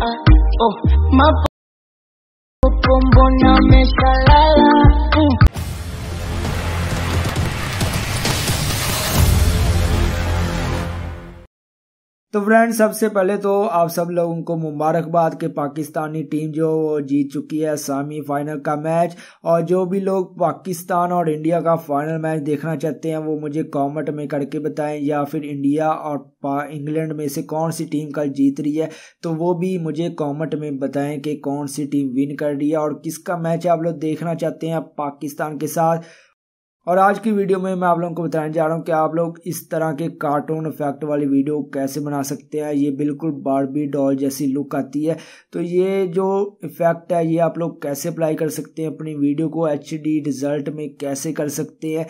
oh, my. Oh. mapo me shalala. Mm. तो friend सबसे पहले तो आप सब लोगों को मुबारकबाद के पाकिस्तानी टीम जो जीत चुकी है सेमीफाइनल का मैच और जो भी लोग पाकिस्तान और इंडिया का फाइनल मैच देखना चाहते हैं वो मुझे कमेंट में करके बताएं या फिर इंडिया और इंग्लैंड में से कौन सी टीम कल जीत रही है तो वो भी मुझे कमेंट में बताएं कि कौन सी टीम विन कर रही है और किसका मैच आप लोग देखना चाहते हैं पाकिस्तान के साथ और आज की वीडियो में मैं आप लोगों को बताने जा रहा हूँ कि आप लोग इस तरह के कार्टून इफेक्ट वाली वीडियो कैसे बना सकते हैं ये बिल्कुल बारबी डॉल जैसी लुक आती है तो ये जो इफेक्ट है ये आप लोग कैसे अप्लाई कर सकते हैं अपनी वीडियो को एच रिजल्ट में कैसे कर सकते हैं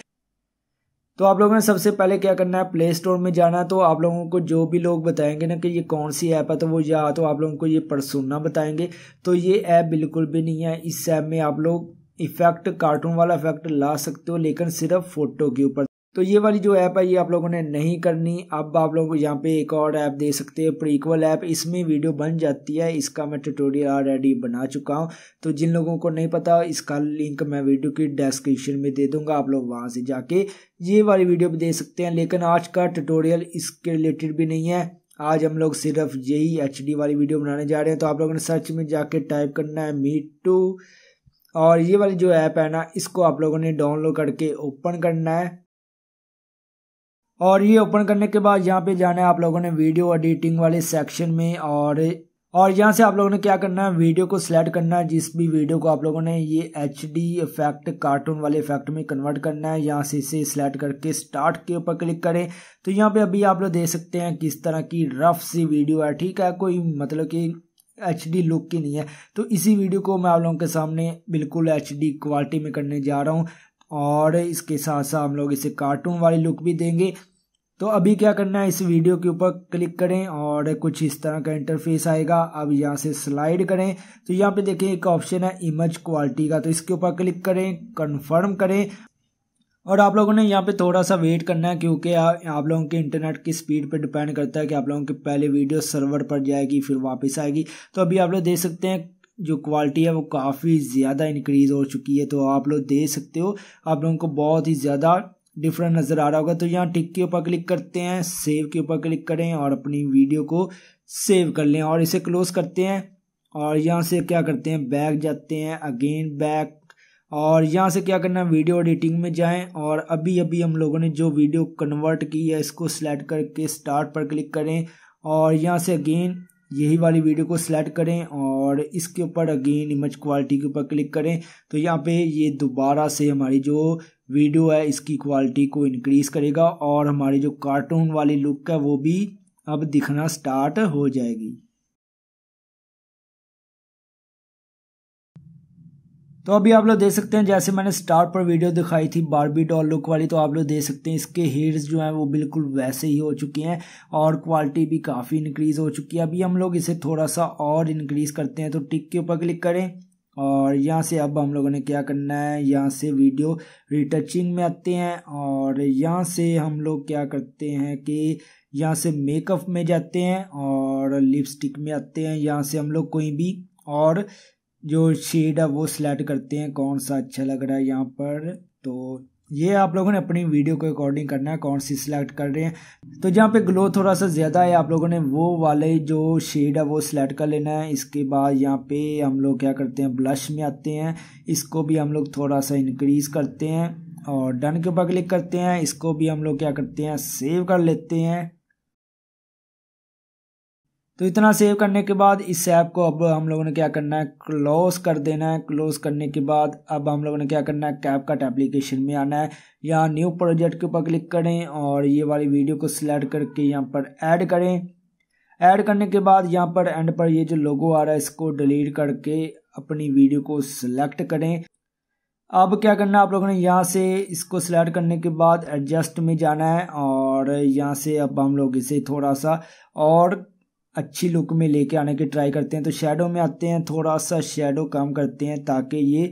तो आप लोगों ने सबसे पहले क्या करना है प्ले स्टोर में जाना है तो आप लोगों को जो भी लोग बताएंगे ना कि ये कौन सी ऐप है तो वो या तो आप लोगों को ये परसोना बताएंगे तो ये ऐप बिल्कुल भी नहीं है इस ऐप में आप लोग इफेक्ट कार्टून वाला इफेक्ट ला सकते हो लेकिन सिर्फ फोटो के ऊपर तो ये वाली जो ऐप है ये आप लोगों ने नहीं करनी अब आप लोगों को यहाँ पे एक और ऐप दे सकते हैं प्रीक्वल ऐप इसमें वीडियो बन जाती है इसका मैं ट्यूटोरियल ऑलरेडी बना चुका हूँ तो जिन लोगों को नहीं पता इसका लिंक मैं वीडियो की डिस्क्रिप्शन में दे दूंगा आप लोग वहाँ से जाके ये वाली वीडियो भी दे सकते हैं लेकिन आज का ट्यूटोरियल इसके रिलेटेड भी नहीं है आज हम लोग सिर्फ यही एच वाली वीडियो बनाने जा रहे हैं तो आप लोगों ने सर्च में जाके टाइप करना है मी टू और ये वाली जो ऐप है ना इसको आप लोगों ने डाउनलोड करके ओपन करना है और ये ओपन करने के बाद यहाँ पे जाना है आप लोगों ने वीडियो एडिटिंग वाले सेक्शन में और और यहाँ से आप लोगों ने क्या करना है वीडियो को सिलेक्ट करना है जिस भी वीडियो को आप लोगों ने ये एच डी इफेक्ट कार्टून वाले इफेक्ट में कन्वर्ट करना है यहाँ से इसे सिलेक्ट करके स्टार्ट के ऊपर क्लिक करें तो यहाँ पे अभी आप लोग देख सकते हैं किस तरह की रफ सी वीडियो है ठीक है कोई मतलब कि एच डी लुक की नहीं है तो इसी वीडियो को मैं आप लोगों के सामने बिल्कुल एच डी क्वालिटी में करने जा रहा हूँ और इसके साथ साथ हम लोग इसे कार्टून वाली लुक भी देंगे तो अभी क्या करना है इस वीडियो के ऊपर क्लिक करें और कुछ इस तरह का इंटरफेस आएगा अब यहाँ से स्लाइड करें तो यहाँ पे देखें एक ऑप्शन है इमेज क्वालिटी का तो इसके ऊपर क्लिक करें कंफर्म करें और आप लोगों ने यहाँ पे थोड़ा सा वेट करना है क्योंकि आप लोगों के इंटरनेट की स्पीड पे डिपेंड करता है कि आप लोगों की पहले वीडियो सर्वर पर जाएगी फिर वापस आएगी तो अभी आप लोग देख सकते हैं जो क्वालिटी है वो काफ़ी ज़्यादा इंक्रीज़ हो चुकी है तो आप लोग देख सकते हो आप लोगों को बहुत ही ज़्यादा डिफरेंट नज़र आ रहा होगा तो यहाँ टिक के ऊपर क्लिक करते हैं सेव के ऊपर क्लिक करें और अपनी वीडियो को सेव कर लें और इसे क्लोज़ करते हैं और यहाँ से क्या करते हैं बैक जाते हैं अगेन बैक और यहाँ से क्या करना है वीडियो एडिटिंग में जाएं और अभी अभी हम लोगों ने जो वीडियो कन्वर्ट की है इसको सिलेक्ट करके स्टार्ट पर क्लिक करें और यहाँ से अगेन यही वाली वीडियो को सिलेक्ट करें और इसके ऊपर अगेन इमेज क्वालिटी के ऊपर क्लिक करें तो यहाँ पे ये दोबारा से हमारी जो वीडियो है इसकी क्वालिटी को इनक्रीज़ करेगा और हमारी जो कार्टून वाली लुक है वो भी अब दिखना स्टार्ट हो जाएगी तो अभी आप लोग देख सकते हैं जैसे मैंने स्टार पर वीडियो दिखाई थी बारबी डॉल लुक वाली तो आप लोग देख सकते हैं इसके हेयर्स जो हैं वो बिल्कुल वैसे ही हो चुके हैं और क्वालिटी भी काफ़ी इंक्रीज़ हो चुकी है अभी हम लोग इसे थोड़ा सा और इंक्रीज़ करते हैं तो टिक के ऊपर क्लिक करें और यहाँ से अब हम लोगों ने क्या करना है यहाँ से वीडियो रिटचिंग में आते हैं और यहाँ से हम लोग क्या करते हैं कि यहाँ से मेकअप में जाते हैं और लिपस्टिक में आते हैं यहाँ से हम लोग कोई भी और जो शेड है वो सिलेक्ट करते हैं कौन सा अच्छा लग रहा है यहाँ पर तो ये आप लोगों ने अपनी वीडियो के अकॉर्डिंग करना है कौन सी सिलेक्ट कर रहे हैं तो जहाँ पे ग्लो थोड़ा सा ज़्यादा है आप लोगों ने वो वाले जो शेड है वो सिलेक्ट कर लेना है इसके बाद यहाँ पे हम लोग क्या करते हैं ब्लश में आते हैं इसको भी हम लोग थोड़ा सा इनक्रीज़ करते हैं और डन के ऊपर क्लिक करते हैं इसको भी हम लोग क्या करते हैं सेव कर लेते हैं तो इतना सेव करने के बाद इस ऐप को अब हम लोगों ने क्या करना है क्लोज कर देना है क्लोज करने के बाद अब हम लोगों ने क्या करना है कैप कट एप्लीकेशन में आना है यहाँ न्यू प्रोजेक्ट के ऊपर क्लिक करें और ये वाली वीडियो को सिलेक्ट करके यहाँ पर ऐड करें ऐड करने के बाद यहाँ पर एंड पर ये जो लोगो आ रहा है इसको डिलीट करके अपनी वीडियो को सिलेक्ट करें अब क्या करना है आप लोगों ने यहाँ से इसको सिलेक्ट करने के बाद एडजस्ट में जाना है और यहाँ से अब हम लोग इसे थोड़ा सा और अच्छी लुक में लेके आने की ट्राई करते हैं तो शेडो में आते हैं थोड़ा सा शेडो कम करते हैं ताकि ये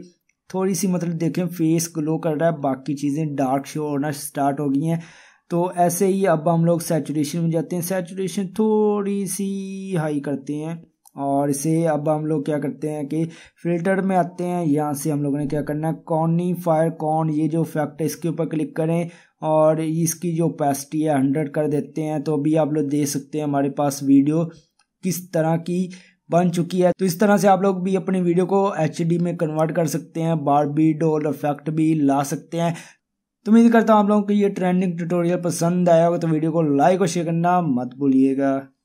थोड़ी सी मतलब देखें फेस ग्लो कर रहा है बाकी चीज़ें डार्क शो होना स्टार्ट हो गई हैं तो ऐसे ही अब हम लोग सैचुरेशन में जाते हैं सैचुरेशन थोड़ी सी हाई करते हैं और इसे अब हम लोग क्या करते हैं कि फिल्टर में आते हैं यहाँ से हम लोगों ने क्या करना है फायर कॉर्न ये जो फैक्ट है इसके ऊपर क्लिक करें और इसकी जो पैसिटी है हंड्रेड कर देते हैं तो अभी आप लोग देख सकते हैं हमारे पास वीडियो किस तरह की बन चुकी है तो इस तरह से आप लोग भी अपनी वीडियो को एच में कन्वर्ट कर सकते हैं बारबी डोल इफेक्ट भी ला सकते हैं तो उम्मीद करता हूँ आप लोगों को ये ट्रेंडिंग ट्यूटोरियल पसंद आया होगा तो वीडियो को लाइक और शेयर करना मत भूलिएगा